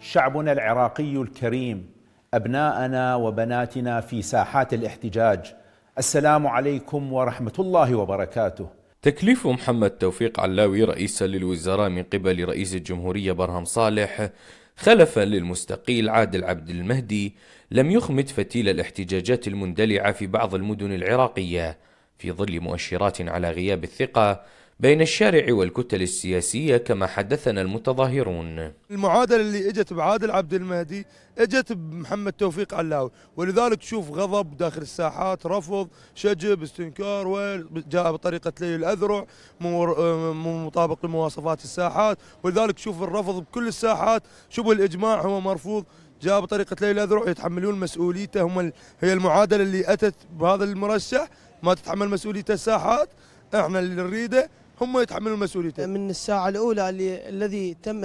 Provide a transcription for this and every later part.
شعبنا العراقي الكريم ابناءنا وبناتنا في ساحات الاحتجاج السلام عليكم ورحمه الله وبركاته تكليف محمد توفيق علاوي رئيسا للوزراء من قبل رئيس الجمهوريه برهم صالح خلفا للمستقيل عادل عبد المهدي لم يخمد فتيل الاحتجاجات المندلعه في بعض المدن العراقيه في ظل مؤشرات على غياب الثقه بين الشارع والكتل السياسية كما حدثنا المتظاهرون المعادلة اللي اجت بعادل عبد المهدي اجت بمحمد توفيق علاوي ولذلك تشوف غضب داخل الساحات رفض شجب استنكار وجاء بطريقة لي الأذرع آه، مطابق لمواصفات الساحات ولذلك تشوف الرفض بكل الساحات شبه الإجماع هو مرفوض جاء بطريقة لي الأذرع يتحملون مسؤوليته هم ال... هي المعادلة اللي أتت بهذا المرشح ما تتحمل مسؤوليته الساحات احنا اللي نريده هم يتحملون مسؤوليته من الساعة الأولى اللي الذي تم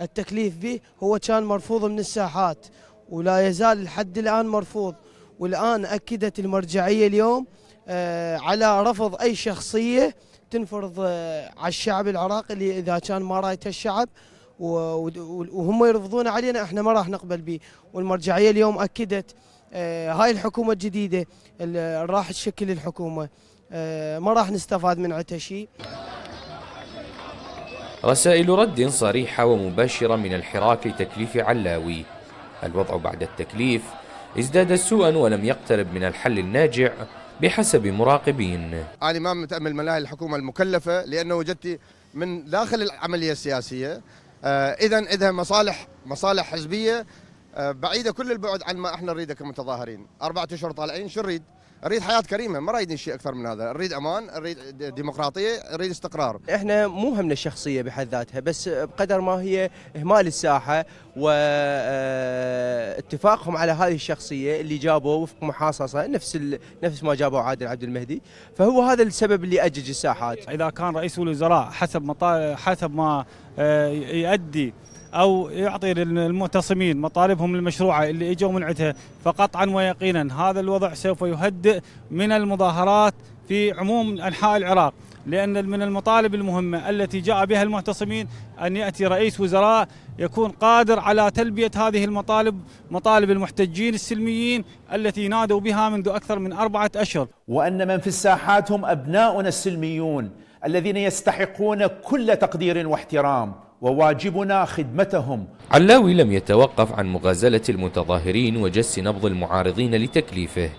التكليف به هو كان مرفوض من الساحات ولا يزال لحد الآن مرفوض والآن أكدت المرجعية اليوم آه، على رفض أي شخصية تنفرض آه، على الشعب العراقي اللي إذا كان ما رايته الشعب وهم يرفضون علينا احنا ما راح نقبل به والمرجعية اليوم أكدت آه، هاي الحكومة الجديدة اللي راح تشكل الحكومة ما راح نستفاد من عتشي رسائل رد صريحة ومباشرة من الحراك لتكليف علاوي الوضع بعد التكليف ازداد سوءا ولم يقترب من الحل الناجع بحسب مراقبين أنا ما متأمل ملاهي الحكومة المكلفة لأنه وجدت من داخل العملية السياسية آه، إذا إذا مصالح مصالح حزبية آه، بعيده كل البعد عن ما احنا نريده كمتظاهرين، اربعة اشهر طالعين شو نريد؟ نريد حياه كريمه، ما رايدين شيء اكثر من هذا، نريد امان، نريد ديمقراطيه، نريد استقرار. احنا مو همنا الشخصيه بحد ذاتها، بس بقدر ما هي اهمال الساحه واتفاقهم آه، على هذه الشخصيه اللي جابوا وفق محاصصه نفس ال... نفس ما جابوا عادل عبد المهدي، فهو هذا السبب اللي اجج الساحات. اذا كان رئيس الوزراء حسب مطا... حسب ما آه، يؤدي او يعطي للمعتصمين مطالبهم المشروعه اللي اجوا من عندها فقطعا ويقينا هذا الوضع سوف يهدئ من المظاهرات في عموم انحاء العراق لان من المطالب المهمه التي جاء بها المعتصمين ان ياتي رئيس وزراء يكون قادر على تلبيه هذه المطالب مطالب المحتجين السلميين التي نادوا بها منذ اكثر من اربعه اشهر وان من في الساحات هم ابناؤنا السلميون الذين يستحقون كل تقدير واحترام وواجبنا خدمتهم علاوي لم يتوقف عن مغازلة المتظاهرين وجس نبض المعارضين لتكليفه